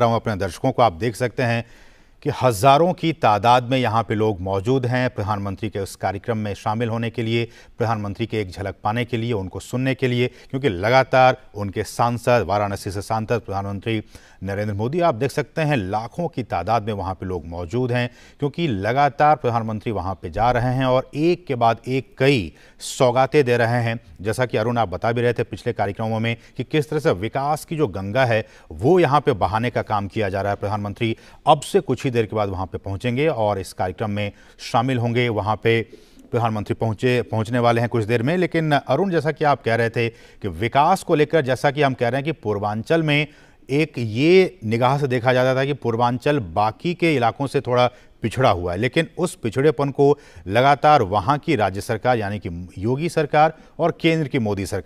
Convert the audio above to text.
रहा हूं अपने दर्शकों को आप देख सकते हैं कि हज़ारों की तादाद में यहाँ पे लोग मौजूद हैं प्रधानमंत्री के उस कार्यक्रम में शामिल होने के लिए प्रधानमंत्री के एक झलक पाने के लिए उनको सुनने के लिए क्योंकि लगातार उनके सांसद वाराणसी से सांसद प्रधानमंत्री नरेंद्र मोदी आप देख सकते हैं लाखों की तादाद में वहाँ पे लोग मौजूद हैं क्योंकि लगातार प्रधानमंत्री वहाँ पर जा रहे हैं और एक के बाद एक कई सौगातें दे रहे हैं जैसा कि अरुण आप बता भी रहे थे पिछले कार्यक्रमों में कि किस तरह से विकास की जो गंगा है वो यहाँ पर बहाने का काम किया जा रहा है प्रधानमंत्री अब से कुछ ही देर के बाद वहाँ पे पहुँचेंगे और इस कार्यक्रम में शामिल होंगे वहाँ पे प्रधानमंत्री पहुँचे पहुँचने वाले हैं कुछ देर में लेकिन अरुण जैसा कि आप कह रहे थे कि विकास को लेकर जैसा कि हम कह रहे हैं कि पूर्वांचल में एक ये निगाह से देखा जाता था कि पूर्वांचल बाकी के इलाकों से थोड़ा पिछड़ा हुआ है लेकिन उस पिछड़ेपन को लगातार वहाँ की राज्य सरकार यानी कि योगी सरकार और केंद्र की मोदी सरकार